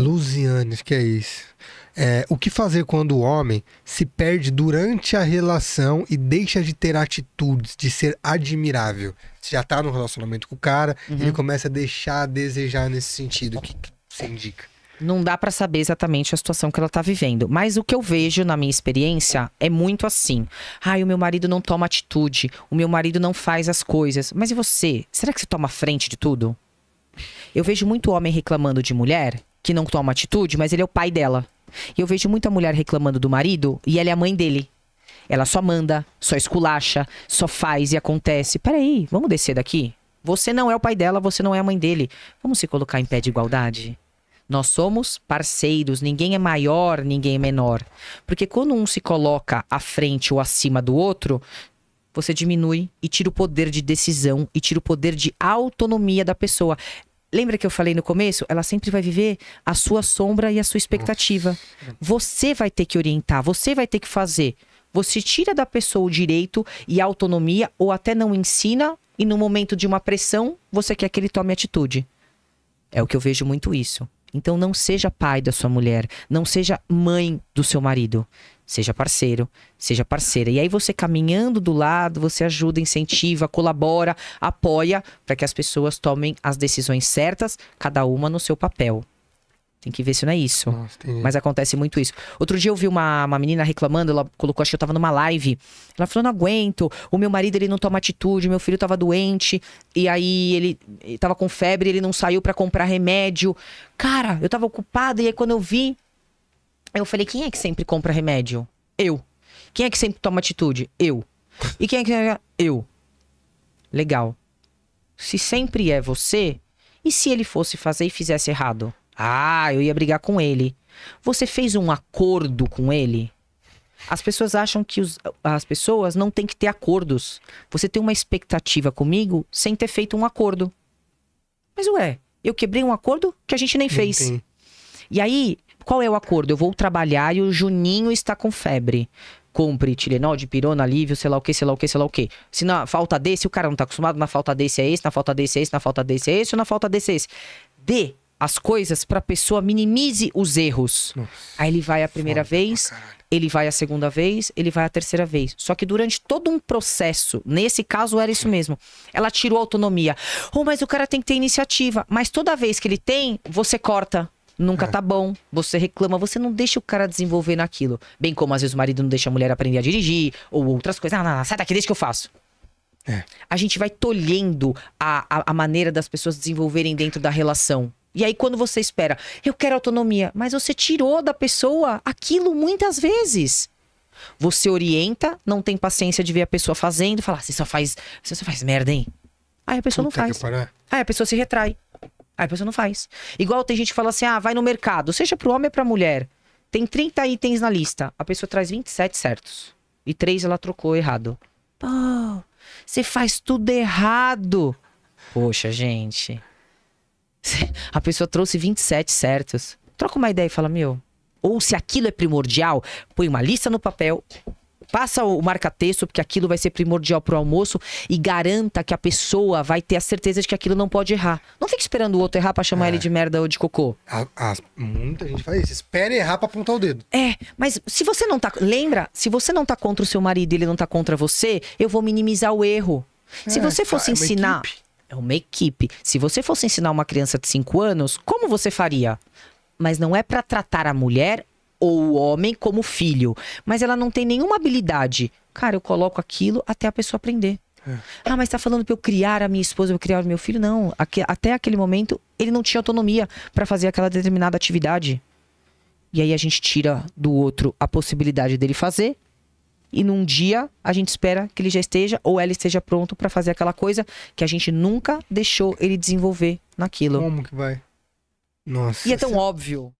Luzianes, que é isso. É, o que fazer quando o homem se perde durante a relação e deixa de ter atitudes, de ser admirável? Você já tá no relacionamento com o cara, uhum. ele começa a deixar a desejar nesse sentido. O que você indica? Não dá para saber exatamente a situação que ela tá vivendo. Mas o que eu vejo na minha experiência é muito assim. Ai, o meu marido não toma atitude, o meu marido não faz as coisas. Mas e você? Será que você toma frente de tudo? Eu vejo muito homem reclamando de mulher que não toma atitude, mas ele é o pai dela. E eu vejo muita mulher reclamando do marido e ela é a mãe dele. Ela só manda, só esculacha, só faz e acontece. Peraí, vamos descer daqui? Você não é o pai dela, você não é a mãe dele. Vamos se colocar em pé de igualdade? Nós somos parceiros, ninguém é maior, ninguém é menor. Porque quando um se coloca à frente ou acima do outro, você diminui e tira o poder de decisão e tira o poder de autonomia da pessoa. Lembra que eu falei no começo? Ela sempre vai viver a sua sombra e a sua expectativa. Nossa. Você vai ter que orientar, você vai ter que fazer. Você tira da pessoa o direito e a autonomia, ou até não ensina, e no momento de uma pressão, você quer que ele tome atitude. É o que eu vejo muito isso. Então não seja pai da sua mulher, não seja mãe do seu marido seja parceiro, seja parceira. E aí você caminhando do lado, você ajuda, incentiva, colabora, apoia para que as pessoas tomem as decisões certas, cada uma no seu papel. Tem que ver se não é isso. Nossa, Mas acontece muito isso. Outro dia eu vi uma, uma menina reclamando, ela colocou, acho que eu tava numa live. Ela falou: não aguento, o meu marido ele não toma atitude, meu filho tava doente, e aí ele, ele tava com febre, ele não saiu para comprar remédio. Cara, eu tava ocupada, e aí quando eu vi, eu falei, quem é que sempre compra remédio? Eu. Quem é que sempre toma atitude? Eu. E quem é que. Eu. Legal. Se sempre é você, e se ele fosse fazer e fizesse errado? Ah, eu ia brigar com ele. Você fez um acordo com ele? As pessoas acham que os, as pessoas não têm que ter acordos. Você tem uma expectativa comigo sem ter feito um acordo. Mas ué, eu quebrei um acordo que a gente nem fez. Entendi. E aí, qual é o acordo? Eu vou trabalhar e o Juninho está com febre. Compre Tilenol, Pirona, alívio, sei lá o que, sei lá o que, sei lá o que. Se na falta desse, o cara não tá acostumado, na falta desse é esse, na falta desse é esse, na falta desse é esse, ou na falta desse é esse. Dê as coisas pra pessoa, minimize os erros. Nossa, Aí ele vai a primeira vez, ele vai a segunda vez, ele vai a terceira vez. Só que durante todo um processo, nesse caso era isso mesmo, ela tirou a autonomia. Oh, mas o cara tem que ter iniciativa. Mas toda vez que ele tem, você corta nunca é. tá bom, você reclama, você não deixa o cara desenvolver naquilo. Bem como às vezes o marido não deixa a mulher aprender a dirigir, ou outras coisas. Ah, não, não, sai daqui, deixa que eu faço. É. A gente vai tolhendo a, a, a maneira das pessoas desenvolverem dentro da relação. E aí, quando você espera, eu quero autonomia, mas você tirou da pessoa aquilo muitas vezes. Você orienta, não tem paciência de ver a pessoa fazendo, falar, ah, você só faz, você só faz merda, hein? Aí a pessoa Puta não faz. Aí a pessoa se retrai. Aí a pessoa não faz. Igual tem gente que fala assim: ah, vai no mercado, seja pro homem ou pra mulher. Tem 30 itens na lista. A pessoa traz 27 certos. E três ela trocou errado. Pô, você faz tudo errado. Poxa, gente. A pessoa trouxe 27 certos. Troca uma ideia e fala: meu, ou se aquilo é primordial, põe uma lista no papel, Passa o marca-texto, porque aquilo vai ser primordial pro almoço e garanta que a pessoa vai ter a certeza de que aquilo não pode errar. Não fique esperando o outro errar pra chamar é. ele de merda ou de cocô. A, a, muita gente faz isso. Espera errar pra apontar o dedo. É, mas se você não tá. Lembra? Se você não tá contra o seu marido e ele não tá contra você, eu vou minimizar o erro. É, se você fosse é ensinar. Equipe. É uma equipe. Se você fosse ensinar uma criança de 5 anos, como você faria? Mas não é para tratar a mulher ou o homem como filho, mas ela não tem nenhuma habilidade. Cara, eu coloco aquilo até a pessoa aprender. É. Ah, mas tá falando pra eu criar a minha esposa, eu criar o meu filho? Não. até aquele momento, ele não tinha autonomia para fazer aquela determinada atividade. E aí a gente tira do outro a possibilidade dele fazer. E num dia a gente espera que ele já esteja ou ela esteja pronto para fazer aquela coisa que a gente nunca deixou ele desenvolver naquilo. Como que vai? Nossa. E é tão óbvio.